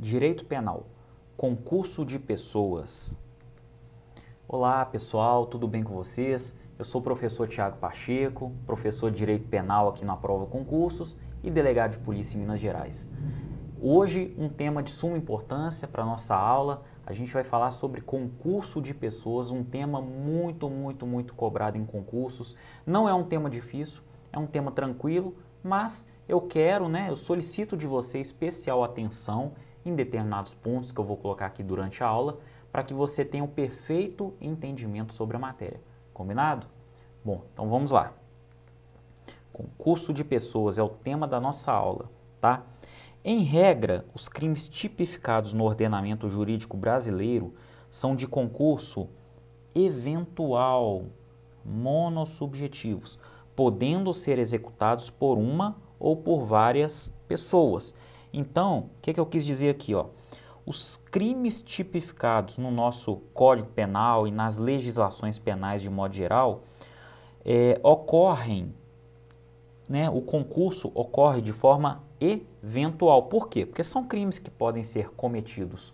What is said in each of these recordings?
Direito Penal, concurso de pessoas. Olá pessoal, tudo bem com vocês? Eu sou o professor Tiago Pacheco, professor de Direito Penal aqui na Prova Concursos e delegado de Polícia em Minas Gerais. Hoje, um tema de suma importância para a nossa aula, a gente vai falar sobre concurso de pessoas, um tema muito, muito, muito cobrado em concursos. Não é um tema difícil, é um tema tranquilo, mas eu quero, né, eu solicito de você especial atenção em determinados pontos que eu vou colocar aqui durante a aula, para que você tenha um perfeito entendimento sobre a matéria. Combinado? Bom, então vamos lá. Concurso de pessoas é o tema da nossa aula, tá? Em regra, os crimes tipificados no ordenamento jurídico brasileiro são de concurso eventual, monossubjetivos, podendo ser executados por uma ou por várias pessoas. Então, o que, que eu quis dizer aqui? Ó? Os crimes tipificados no nosso Código Penal e nas legislações penais de modo geral é, ocorrem, né, o concurso ocorre de forma eventual. Por quê? Porque são crimes que podem ser cometidos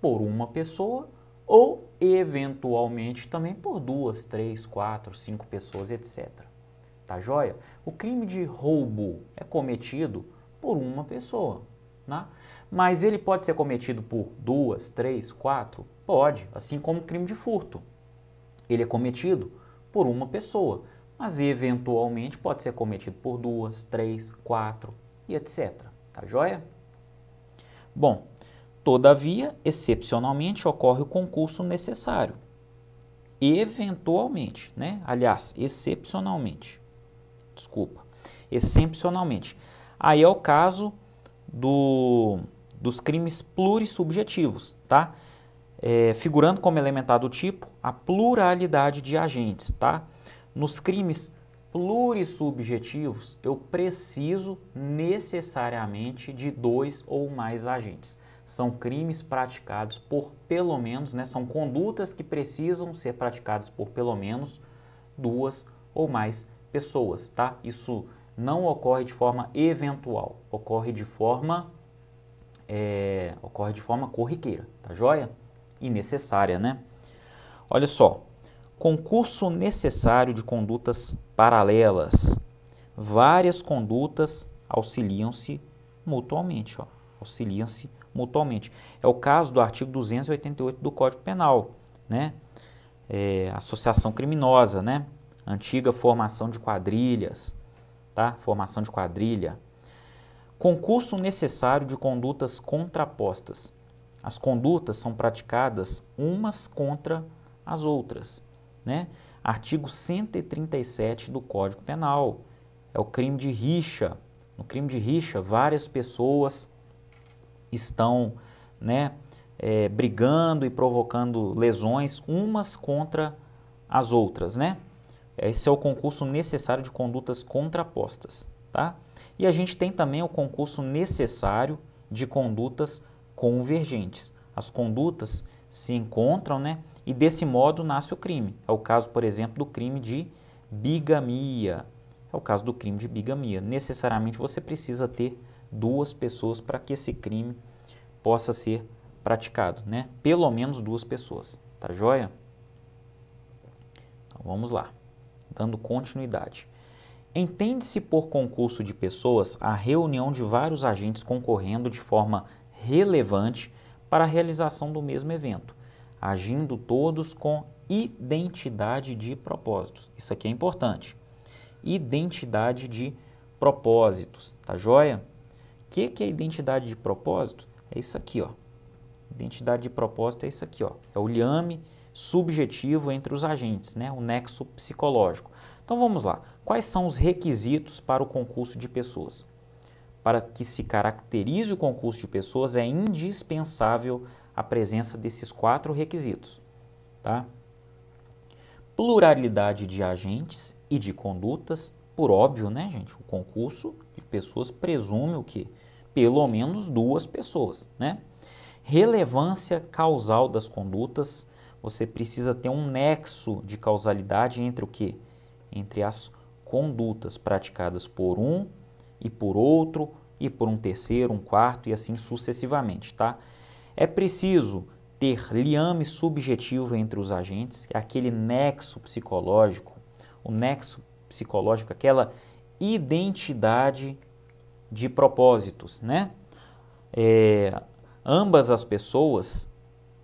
por uma pessoa ou eventualmente também por duas, três, quatro, cinco pessoas, etc. Tá joia? O crime de roubo é cometido por uma pessoa. Né? Mas ele pode ser cometido por duas, três, quatro? Pode, assim como o crime de furto. Ele é cometido por uma pessoa, mas eventualmente pode ser cometido por duas, três, quatro e etc. Tá joia? Bom, todavia, excepcionalmente ocorre o concurso necessário. Eventualmente, né? Aliás, excepcionalmente. Desculpa. Excepcionalmente. Aí é o caso do, dos crimes plurissubjetivos, tá? É, figurando como elementar do tipo a pluralidade de agentes, tá? Nos crimes plurissubjetivos, eu preciso necessariamente de dois ou mais agentes. São crimes praticados por pelo menos, né, são condutas que precisam ser praticadas por pelo menos duas ou mais pessoas, tá? Isso não ocorre de forma eventual, ocorre de forma é, ocorre de forma corriqueira, tá joia? E necessária, né? Olha só, concurso necessário de condutas paralelas. Várias condutas auxiliam-se mutuamente, ó. Auxiliam-se mutuamente. É o caso do artigo 288 do Código Penal, né? É, associação criminosa, né? Antiga formação de quadrilhas, tá? Formação de quadrilha. Concurso necessário de condutas contrapostas. As condutas são praticadas umas contra as outras, né? Artigo 137 do Código Penal. É o crime de rixa. No crime de rixa, várias pessoas estão, né, é, brigando e provocando lesões umas contra as outras, né? Esse é o concurso necessário de condutas contrapostas, tá? E a gente tem também o concurso necessário de condutas convergentes. As condutas se encontram, né? E desse modo nasce o crime. É o caso, por exemplo, do crime de bigamia. É o caso do crime de bigamia. Necessariamente você precisa ter duas pessoas para que esse crime possa ser praticado, né? Pelo menos duas pessoas, tá joia? Então vamos lá dando continuidade. Entende-se por concurso de pessoas a reunião de vários agentes concorrendo de forma relevante para a realização do mesmo evento, agindo todos com identidade de propósitos. Isso aqui é importante. Identidade de propósitos, tá joia? O que, que é identidade de propósito? É isso aqui, ó. Identidade de propósito é isso aqui, ó. É o lhame subjetivo entre os agentes, né? o nexo psicológico. Então vamos lá. Quais são os requisitos para o concurso de pessoas? Para que se caracterize o concurso de pessoas é indispensável a presença desses quatro requisitos, tá? Pluralidade de agentes e de condutas, por óbvio, né, gente? O concurso de pessoas presume o quê? Pelo menos duas pessoas, né? Relevância causal das condutas, você precisa ter um nexo de causalidade entre o que? Entre as condutas praticadas por um e por outro e por um terceiro, um quarto e assim sucessivamente, tá? É preciso ter liame subjetivo entre os agentes, é aquele nexo psicológico, o nexo psicológico, aquela identidade de propósitos, né? É, ambas as pessoas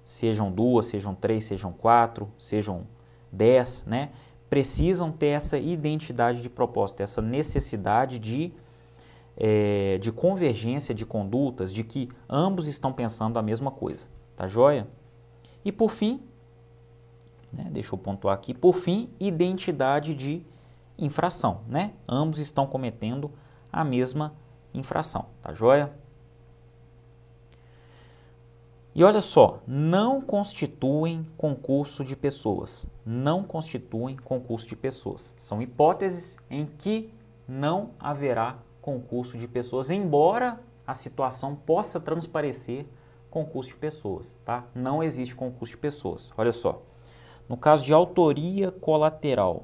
sejam duas, sejam três, sejam quatro, sejam dez, né? Precisam ter essa identidade de proposta, essa necessidade de, é, de convergência de condutas, de que ambos estão pensando a mesma coisa, tá joia? E por fim, né, deixa eu pontuar aqui, por fim, identidade de infração, né? Ambos estão cometendo a mesma infração, tá joia? E olha só, não constituem concurso de pessoas. Não constituem concurso de pessoas. São hipóteses em que não haverá concurso de pessoas, embora a situação possa transparecer concurso de pessoas, tá? Não existe concurso de pessoas. Olha só. No caso de autoria colateral,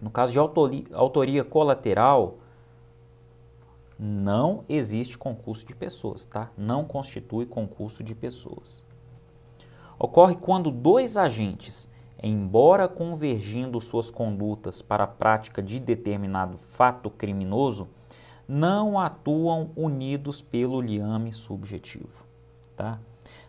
no caso de autoria, autoria colateral, não existe concurso de pessoas, tá? Não constitui concurso de pessoas. Ocorre quando dois agentes, embora convergindo suas condutas para a prática de determinado fato criminoso, não atuam unidos pelo liame subjetivo, tá?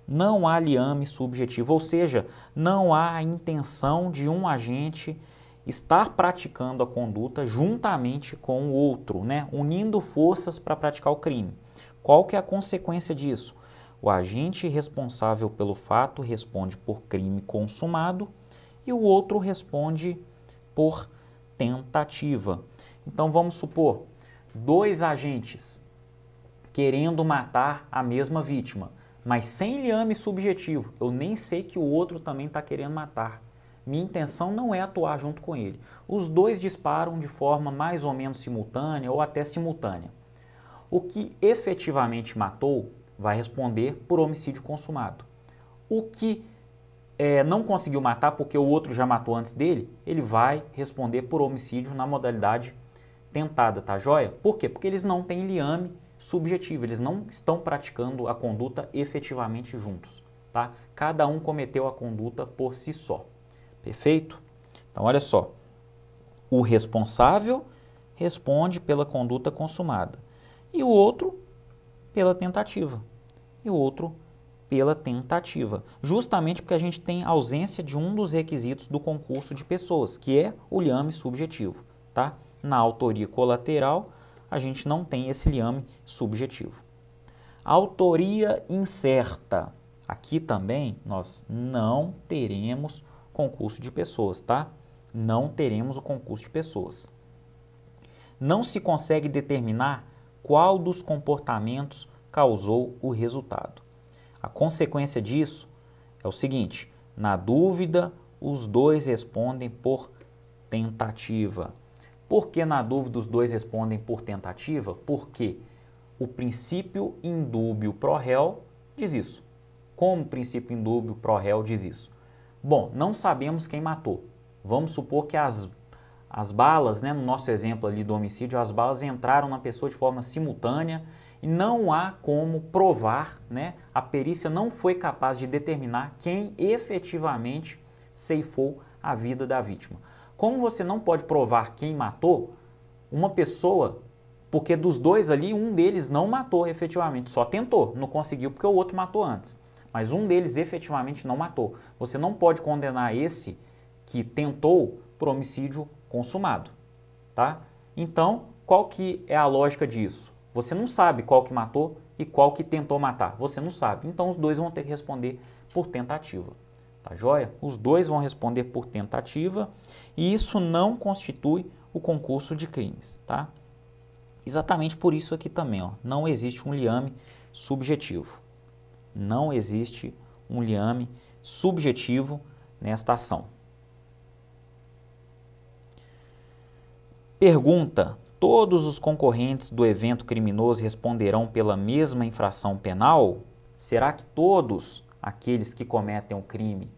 Não há liame subjetivo, ou seja, não há a intenção de um agente estar praticando a conduta juntamente com o outro, né? unindo forças para praticar o crime. Qual que é a consequência disso? O agente responsável pelo fato responde por crime consumado e o outro responde por tentativa. Então vamos supor dois agentes querendo matar a mesma vítima, mas sem liame subjetivo. Eu nem sei que o outro também está querendo matar. Minha intenção não é atuar junto com ele. Os dois disparam de forma mais ou menos simultânea ou até simultânea. O que efetivamente matou vai responder por homicídio consumado. O que é, não conseguiu matar porque o outro já matou antes dele, ele vai responder por homicídio na modalidade tentada, tá joia? Por quê? Porque eles não têm liame subjetivo, eles não estão praticando a conduta efetivamente juntos, tá? Cada um cometeu a conduta por si só. Perfeito? Então, olha só. O responsável responde pela conduta consumada e o outro pela tentativa e o outro pela tentativa, justamente porque a gente tem ausência de um dos requisitos do concurso de pessoas, que é o liame subjetivo, tá? Na autoria colateral, a gente não tem esse liame subjetivo. Autoria incerta. Aqui também nós não teremos concurso de pessoas, tá? Não teremos o concurso de pessoas. Não se consegue determinar qual dos comportamentos causou o resultado. A consequência disso é o seguinte: na dúvida, os dois respondem por tentativa. Por que na dúvida os dois respondem por tentativa? Porque o princípio indúbio pro réu diz isso. Como o princípio indúbio pro réu diz isso? Bom, não sabemos quem matou. Vamos supor que as, as balas, né, no nosso exemplo ali do homicídio, as balas entraram na pessoa de forma simultânea e não há como provar, né? A perícia não foi capaz de determinar quem efetivamente ceifou a vida da vítima. Como você não pode provar quem matou, uma pessoa, porque dos dois ali, um deles não matou efetivamente, só tentou, não conseguiu porque o outro matou antes mas um deles efetivamente não matou. Você não pode condenar esse que tentou por homicídio consumado, tá? Então, qual que é a lógica disso? Você não sabe qual que matou e qual que tentou matar. Você não sabe. Então os dois vão ter que responder por tentativa. Tá joia? Os dois vão responder por tentativa e isso não constitui o concurso de crimes, tá? Exatamente por isso aqui também, ó, não existe um liame subjetivo não existe um liame subjetivo nesta ação. Pergunta: Todos os concorrentes do evento criminoso responderão pela mesma infração penal? Será que todos aqueles que cometem o crime,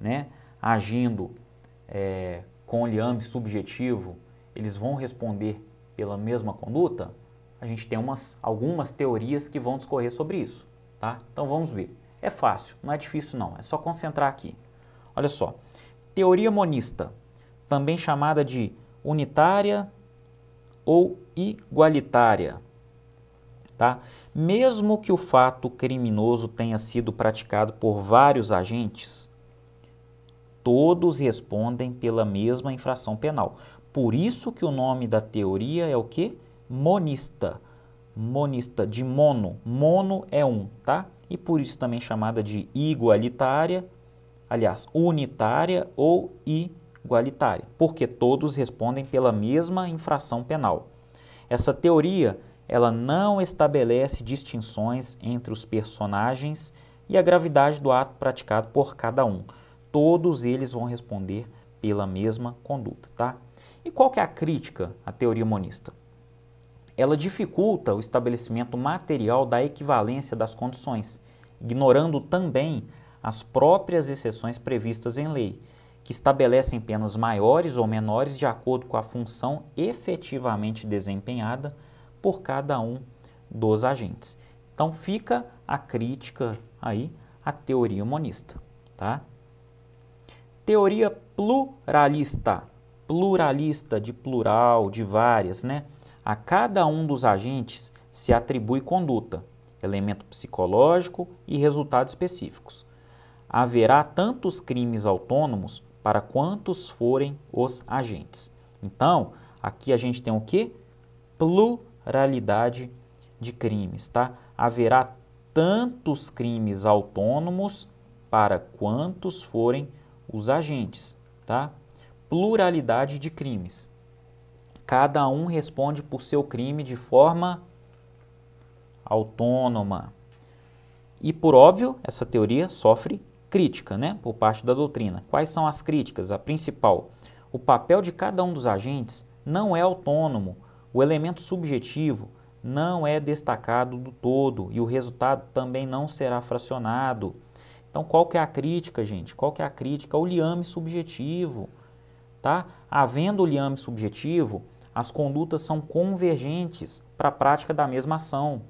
né, agindo é, com liame subjetivo, eles vão responder pela mesma conduta? A gente tem umas, algumas teorias que vão discorrer sobre isso. Tá? Então vamos ver. É fácil, não é difícil não, é só concentrar aqui. Olha só, teoria monista, também chamada de unitária ou igualitária. Tá? Mesmo que o fato criminoso tenha sido praticado por vários agentes, todos respondem pela mesma infração penal. Por isso que o nome da teoria é o que? Monista monista, de mono. Mono é um, tá? E por isso também chamada de igualitária, aliás, unitária ou igualitária, porque todos respondem pela mesma infração penal. Essa teoria, ela não estabelece distinções entre os personagens e a gravidade do ato praticado por cada um. Todos eles vão responder pela mesma conduta, tá? E qual que é a crítica à teoria monista? ela dificulta o estabelecimento material da equivalência das condições, ignorando também as próprias exceções previstas em lei, que estabelecem penas maiores ou menores de acordo com a função efetivamente desempenhada por cada um dos agentes. Então fica a crítica aí à teoria monista, tá? Teoria pluralista, pluralista de plural, de várias, né? A cada um dos agentes se atribui conduta, elemento psicológico e resultados específicos. Haverá tantos crimes autônomos para quantos forem os agentes. Então, aqui a gente tem o que? Pluralidade de crimes, tá? Haverá tantos crimes autônomos para quantos forem os agentes, tá? Pluralidade de crimes. Cada um responde por seu crime de forma autônoma. E por óbvio, essa teoria sofre crítica, né, por parte da doutrina. Quais são as críticas? A principal, o papel de cada um dos agentes não é autônomo, o elemento subjetivo não é destacado do todo e o resultado também não será fracionado. Então, qual que é a crítica, gente? Qual que é a crítica? O liame subjetivo, tá? Havendo o liame subjetivo, as condutas são convergentes para a prática da mesma ação.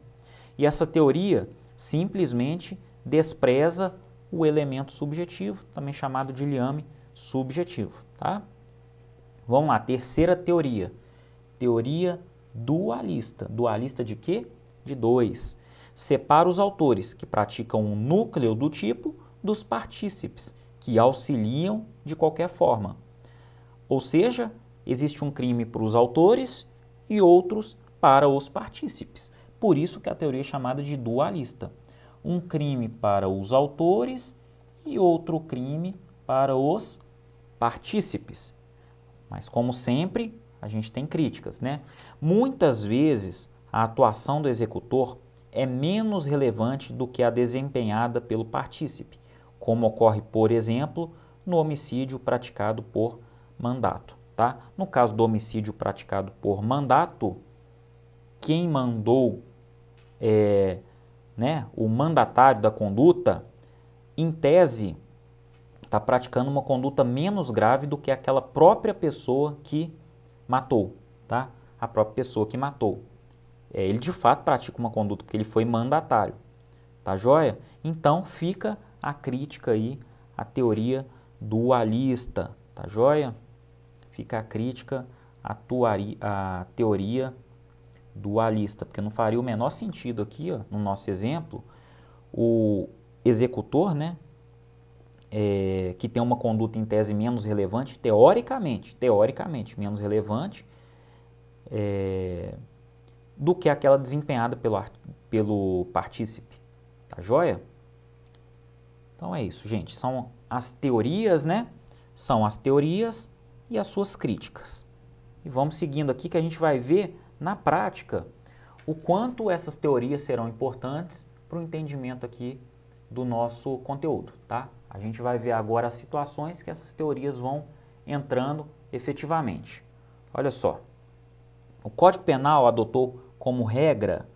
E essa teoria simplesmente despreza o elemento subjetivo, também chamado de liame subjetivo. Tá? Vamos lá, terceira teoria. Teoria dualista. Dualista de quê? De dois. Separa os autores que praticam um núcleo do tipo dos partícipes, que auxiliam de qualquer forma. Ou seja, Existe um crime para os autores e outros para os partícipes. Por isso que a teoria é chamada de dualista. Um crime para os autores e outro crime para os partícipes. Mas como sempre, a gente tem críticas, né? Muitas vezes a atuação do executor é menos relevante do que a desempenhada pelo partícipe, como ocorre, por exemplo, no homicídio praticado por mandato. Tá? No caso do homicídio praticado por mandato, quem mandou é, né, o mandatário da conduta, em tese, está praticando uma conduta menos grave do que aquela própria pessoa que matou, tá? A própria pessoa que matou. É, ele de fato pratica uma conduta porque ele foi mandatário, tá joia? Então fica a crítica aí, a teoria dualista, tá joia? fica a crítica à, tuari, à teoria dualista, porque não faria o menor sentido aqui, ó, no nosso exemplo, o executor, né, é, que tem uma conduta em tese menos relevante, teoricamente, teoricamente menos relevante, é, do que aquela desempenhada pelo, pelo partícipe, tá joia? Então é isso, gente, são as teorias, né, são as teorias e as suas críticas. E vamos seguindo aqui que a gente vai ver na prática o quanto essas teorias serão importantes para o entendimento aqui do nosso conteúdo, tá? A gente vai ver agora as situações que essas teorias vão entrando efetivamente. Olha só, o Código Penal adotou como regra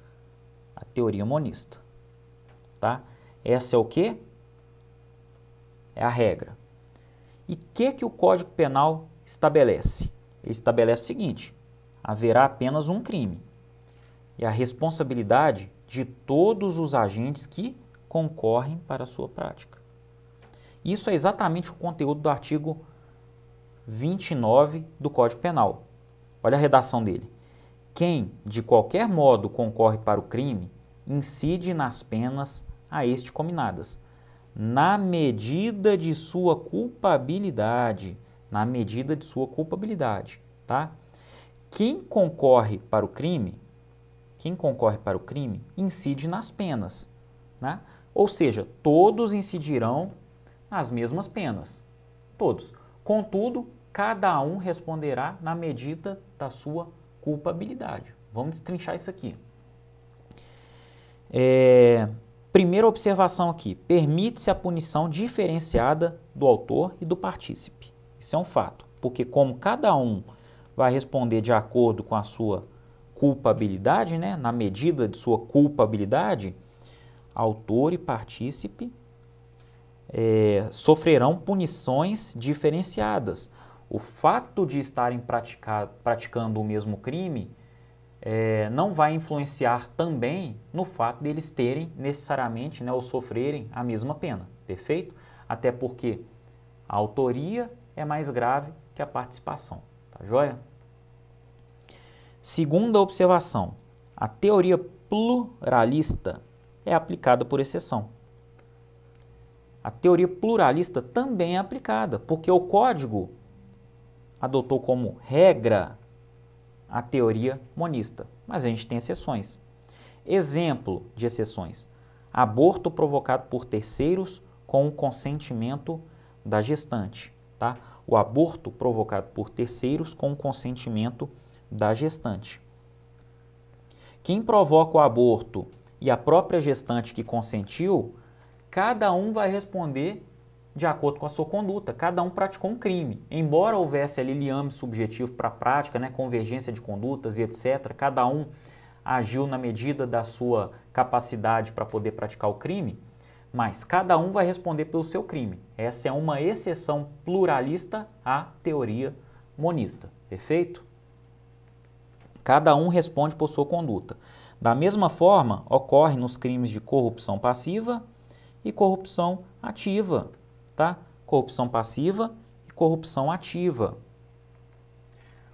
a teoria monista, tá? Essa é o que? É a regra. E que que o Código Penal estabelece? Ele estabelece o seguinte: haverá apenas um crime e a responsabilidade de todos os agentes que concorrem para a sua prática. Isso é exatamente o conteúdo do artigo 29 do Código Penal. Olha a redação dele. Quem, de qualquer modo, concorre para o crime, incide nas penas a este cominadas, na medida de sua culpabilidade na medida de sua culpabilidade, tá? Quem concorre para o crime, quem concorre para o crime incide nas penas, né? Ou seja, todos incidirão nas mesmas penas, todos. Contudo, cada um responderá na medida da sua culpabilidade. Vamos destrinchar isso aqui. É, primeira observação aqui: permite-se a punição diferenciada do autor e do partícipe. Isso é um fato, porque como cada um vai responder de acordo com a sua culpabilidade, né, na medida de sua culpabilidade, autor e partícipe é, sofrerão punições diferenciadas. O fato de estarem praticado, praticando o mesmo crime é, não vai influenciar também no fato deles terem necessariamente né, ou sofrerem a mesma pena, perfeito? Até porque a autoria é mais grave que a participação. Tá joia? Segunda observação: a teoria pluralista é aplicada por exceção. A teoria pluralista também é aplicada, porque o código adotou como regra a teoria monista, mas a gente tem exceções. Exemplo de exceções: aborto provocado por terceiros com o consentimento da gestante tá? O aborto provocado por terceiros com o consentimento da gestante. Quem provoca o aborto e a própria gestante que consentiu, cada um vai responder de acordo com a sua conduta. Cada um praticou um crime. Embora houvesse ali liame subjetivo para a prática, né, convergência de condutas e etc., cada um agiu na medida da sua capacidade para poder praticar o crime, mas cada um vai responder pelo seu crime. Essa é uma exceção pluralista à teoria monista, perfeito? Cada um responde por sua conduta. Da mesma forma, ocorre nos crimes de corrupção passiva e corrupção ativa, tá? Corrupção passiva e corrupção ativa.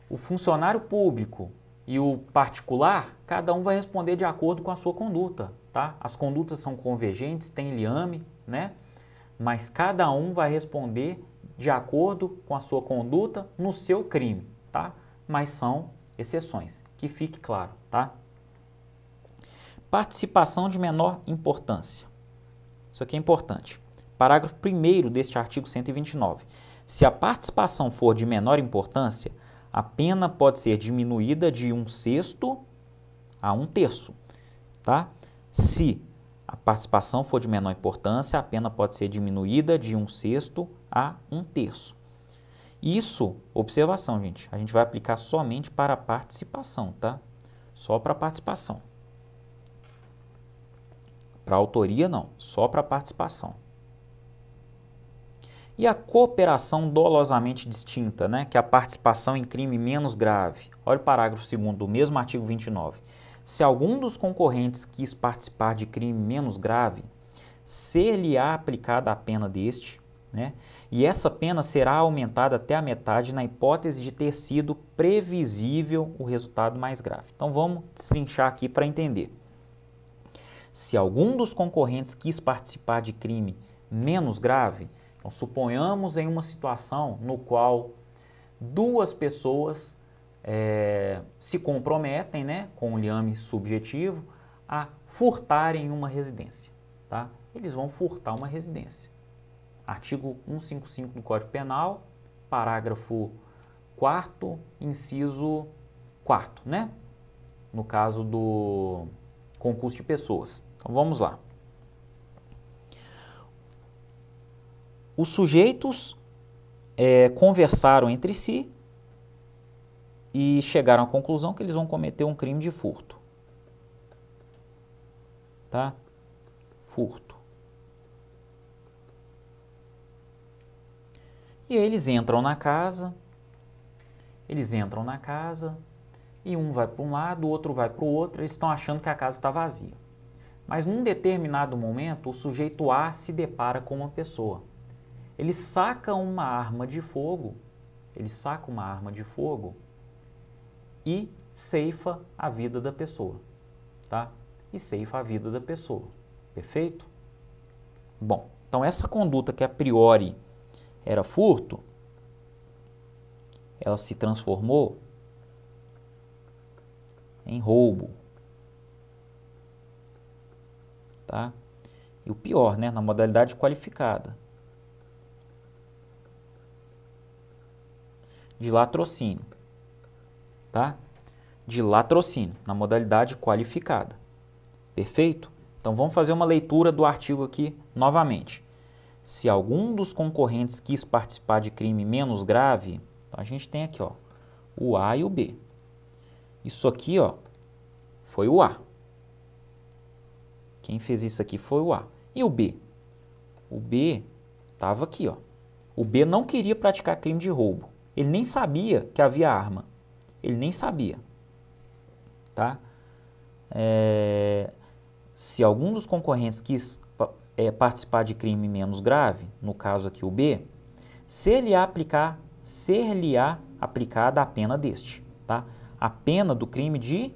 O funcionário público e o particular, cada um vai responder de acordo com a sua conduta tá? As condutas são convergentes, tem liame, né? Mas cada um vai responder de acordo com a sua conduta no seu crime, tá? Mas são exceções, que fique claro, tá? Participação de menor importância. Isso aqui é importante. Parágrafo 1 deste artigo 129. Se a participação for de menor importância, a pena pode ser diminuída de um sexto a um terço, tá? Se a participação for de menor importância, a pena pode ser diminuída de um sexto a um terço. Isso, observação, gente, a gente vai aplicar somente para a participação, tá? Só para a participação. Para a autoria, não, só para a participação. E a cooperação dolosamente distinta, né, que é a participação em crime menos grave. Olha o parágrafo 2 do mesmo artigo 29 se algum dos concorrentes quis participar de crime menos grave, ser-lhe-á aplicada a pena deste, né? e essa pena será aumentada até a metade na hipótese de ter sido previsível o resultado mais grave. Então vamos destrinchar aqui para entender. Se algum dos concorrentes quis participar de crime menos grave, então suponhamos em uma situação no qual duas pessoas é, se comprometem né, com o liame subjetivo a furtarem uma residência. Tá? Eles vão furtar uma residência. Artigo 155 do Código Penal, parágrafo 4 inciso 4 né? No caso do concurso de pessoas. Então vamos lá. Os sujeitos é, conversaram entre si e chegaram à conclusão que eles vão cometer um crime de furto. Tá? Furto. E aí eles entram na casa, eles entram na casa, e um vai para um lado, o outro vai para o outro, eles estão achando que a casa está vazia. Mas num determinado momento, o sujeito A se depara com uma pessoa. Ele saca uma arma de fogo, ele saca uma arma de fogo e ceifa a vida da pessoa, tá? E ceifa a vida da pessoa, perfeito? Bom, então essa conduta que a priori era furto, ela se transformou em roubo, tá? E o pior, né, na modalidade qualificada. De latrocínio tá? de latrocínio, na modalidade qualificada. Perfeito? Então vamos fazer uma leitura do artigo aqui novamente. Se algum dos concorrentes quis participar de crime menos grave, então a gente tem aqui ó, o A e o B. Isso aqui ó, foi o A. Quem fez isso aqui foi o A. E o B? O B estava aqui. Ó. O B não queria praticar crime de roubo. Ele nem sabia que havia arma ele nem sabia. Tá? É, se algum dos concorrentes quis é, participar de crime menos grave, no caso aqui o B, se lhe aplicar, ser lhe á aplicada a pena deste, tá? A pena do crime de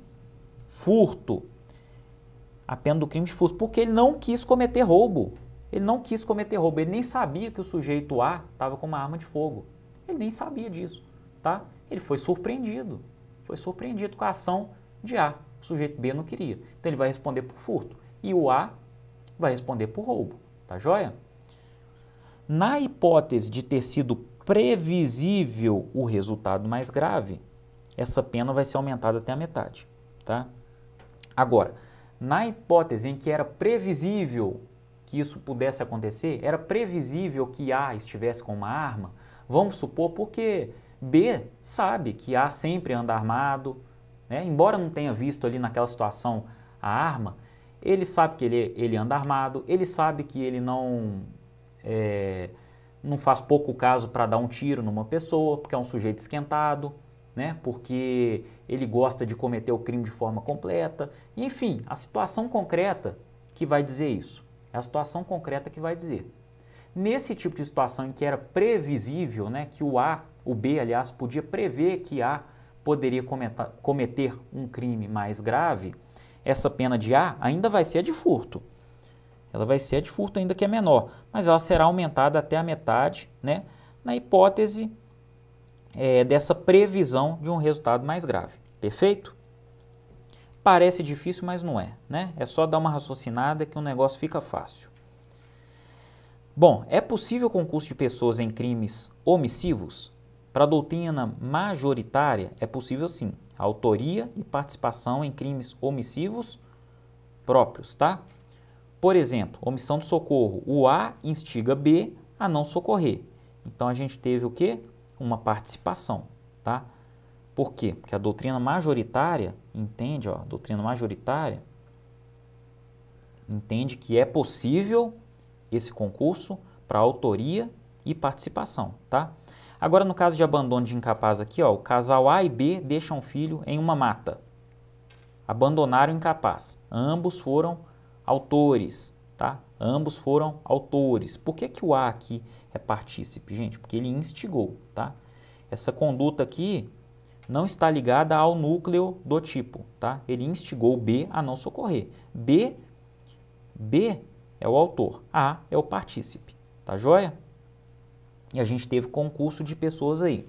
furto. A pena do crime de furto, porque ele não quis cometer roubo. Ele não quis cometer roubo, ele nem sabia que o sujeito A estava com uma arma de fogo. Ele nem sabia disso, tá? Ele foi surpreendido, foi surpreendido com a ação de A. O sujeito B não queria. Então ele vai responder por furto e o A vai responder por roubo, tá joia? Na hipótese de ter sido previsível o resultado mais grave, essa pena vai ser aumentada até a metade, tá? Agora, na hipótese em que era previsível que isso pudesse acontecer, era previsível que A estivesse com uma arma, vamos supor porque B sabe que A sempre anda armado, né? embora não tenha visto ali naquela situação a arma, ele sabe que ele, ele anda armado, ele sabe que ele não, é, não faz pouco caso para dar um tiro numa pessoa, porque é um sujeito esquentado, né? porque ele gosta de cometer o crime de forma completa. Enfim, a situação concreta que vai dizer isso. É a situação concreta que vai dizer. Nesse tipo de situação em que era previsível né, que o A o B, aliás, podia prever que A poderia cometer um crime mais grave, essa pena de A ainda vai ser a de furto. Ela vai ser a de furto ainda que é menor, mas ela será aumentada até a metade, né? Na hipótese é, dessa previsão de um resultado mais grave. Perfeito? Parece difícil, mas não é, né? É só dar uma raciocinada que o negócio fica fácil. Bom, é possível concurso de pessoas em crimes omissivos? Para a doutrina majoritária, é possível sim autoria e participação em crimes omissivos próprios, tá? Por exemplo, omissão do socorro. O A instiga B a não socorrer. Então a gente teve o quê? Uma participação, tá? Por quê? Porque a doutrina majoritária entende, ó, a doutrina majoritária entende que é possível esse concurso para autoria e participação, tá? Agora, no caso de abandono de incapaz aqui, ó, o casal A e B deixam o filho em uma mata. Abandonaram o incapaz. Ambos foram autores, tá? Ambos foram autores. Por que, que o A aqui é partícipe, gente? Porque ele instigou, tá? Essa conduta aqui não está ligada ao núcleo do tipo, tá? Ele instigou B a não socorrer. B, B é o autor, A é o partícipe, tá joia? E a gente teve concurso de pessoas aí.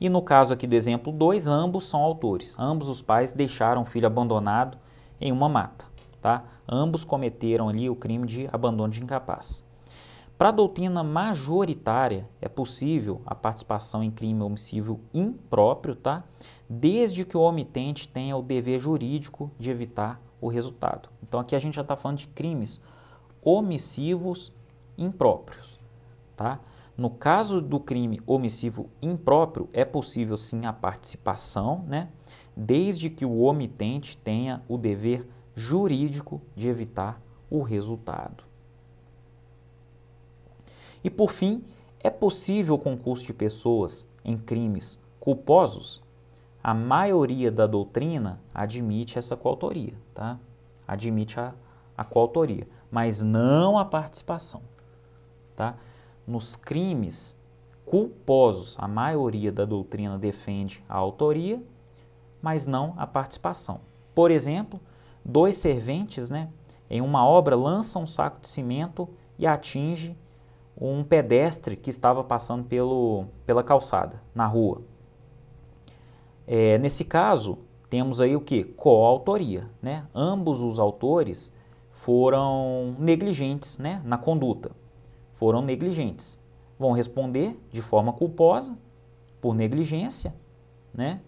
E no caso aqui do exemplo 2, ambos são autores. Ambos os pais deixaram o filho abandonado em uma mata. Tá? Ambos cometeram ali o crime de abandono de incapaz. Para a doutrina majoritária, é possível a participação em crime homicídio impróprio, tá? desde que o omitente tenha o dever jurídico de evitar o resultado. Então aqui a gente já está falando de crimes omissivos impróprios. Tá? No caso do crime omissivo impróprio, é possível sim a participação, né? desde que o omitente tenha o dever jurídico de evitar o resultado. E por fim, é possível o concurso de pessoas em crimes culposos? A maioria da doutrina admite essa coautoria, tá? Admite a, a coautoria, mas não a participação, tá? nos crimes culposos, a maioria da doutrina defende a autoria, mas não a participação. Por exemplo, dois serventes, né, em uma obra lançam um saco de cimento e atinge um pedestre que estava passando pelo, pela calçada, na rua. É, nesse caso, temos aí o que? Coautoria. Né? Ambos os autores foram negligentes né? na conduta foram negligentes. Vão responder de forma culposa, por negligência, né?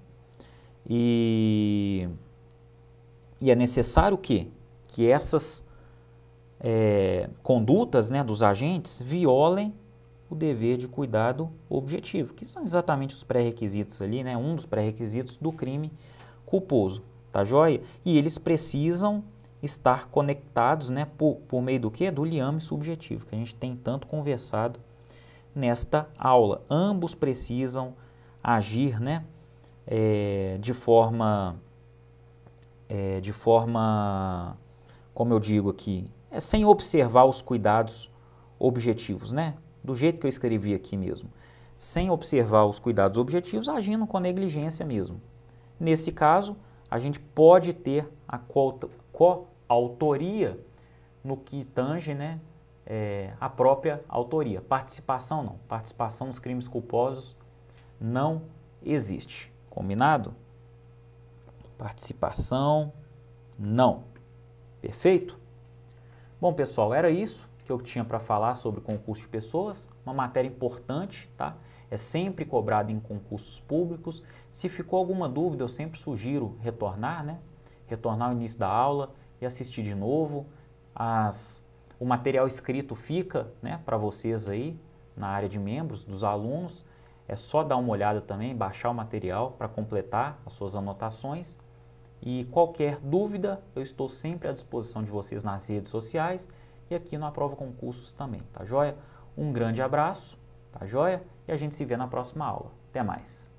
E, e é necessário que, que essas é, condutas né, dos agentes violem o dever de cuidado objetivo, que são exatamente os pré-requisitos ali, né? Um dos pré-requisitos do crime culposo, tá joia? E eles precisam estar conectados né, por, por meio do que? Do liame subjetivo, que a gente tem tanto conversado nesta aula. Ambos precisam agir né, é, de forma, é, de forma, como eu digo aqui, é sem observar os cuidados objetivos, né? Do jeito que eu escrevi aqui mesmo, sem observar os cuidados objetivos, agindo com negligência mesmo. Nesse caso, a gente pode ter a, coautoria no que tange né, é, a própria autoria. Participação não. Participação nos crimes culposos não existe. Combinado? Participação não. Perfeito? Bom, pessoal, era isso que eu tinha para falar sobre concurso de pessoas, uma matéria importante, tá? É sempre cobrado em concursos públicos. Se ficou alguma dúvida, eu sempre sugiro retornar, né? retornar ao início da aula e assistir de novo. As, o material escrito fica né, para vocês aí na área de membros, dos alunos. É só dar uma olhada também, baixar o material para completar as suas anotações. E qualquer dúvida, eu estou sempre à disposição de vocês nas redes sociais e aqui no Aprova Concursos também, tá joia? Um grande abraço, tá joia? E a gente se vê na próxima aula. Até mais!